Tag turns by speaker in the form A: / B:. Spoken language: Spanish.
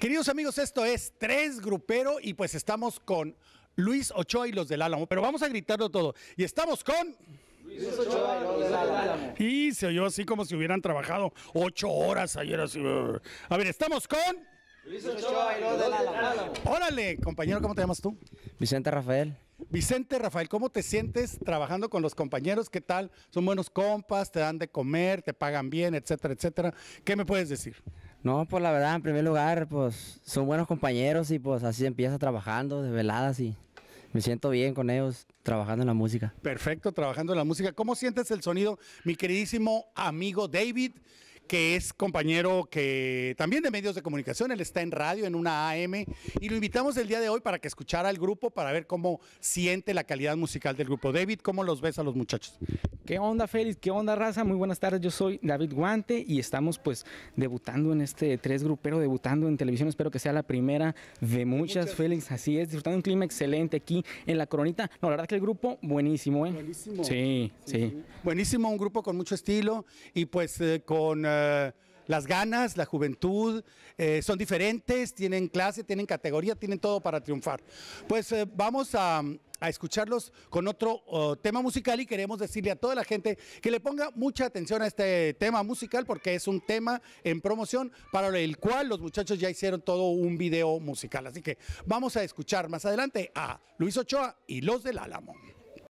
A: Queridos amigos, esto es Tres Grupero y pues estamos con Luis Ochoa y los del Álamo, pero vamos a gritarlo todo. Y estamos con...
B: Luis Ochoa y los del Álamo.
A: Y se oyó así como si hubieran trabajado ocho horas ayer así. Uh, uh. A ver, estamos con...
B: Luis Ochoa y los del Álamo.
A: Órale, compañero, ¿cómo te llamas tú? Vicente Rafael. Vicente Rafael, ¿cómo te sientes trabajando con los compañeros? ¿Qué tal? Son buenos compas, te dan de comer, te pagan bien, etcétera, etcétera. ¿Qué me puedes decir? No, pues la verdad, en primer lugar, pues son buenos compañeros y pues así empieza trabajando, veladas y me siento bien con ellos trabajando en la música. Perfecto, trabajando en la música. ¿Cómo sientes el sonido, mi queridísimo amigo David? que es compañero que también de medios de comunicación, él está en radio, en una AM, y lo invitamos el día de hoy para que escuchara el grupo, para ver cómo siente la
B: calidad musical del grupo. David, ¿cómo los ves a los muchachos? ¿Qué onda, Félix? ¿Qué onda, raza? Muy buenas tardes, yo soy David Guante y estamos pues debutando en este tres grupero, debutando en televisión, espero que sea la primera de muchas, Félix, así es, disfrutando un clima excelente aquí en La Coronita. No, la verdad que el grupo buenísimo, ¿eh?
A: Buenísimo. Sí, sí. Buenísimo, un grupo con mucho estilo y pues eh, con... Eh, eh, las ganas, la juventud, eh, son diferentes, tienen clase, tienen categoría, tienen todo para triunfar. Pues eh, vamos a, escucharlos con otro tema musical y queremos decirle a toda la gente que le ponga mucha atención a este tema musical porque es un tema en promoción para el cual los muchachos ya hicieron todo un video musical. Así que vamos a escuchar más adelante a Luis Ochoa y los del Álamo.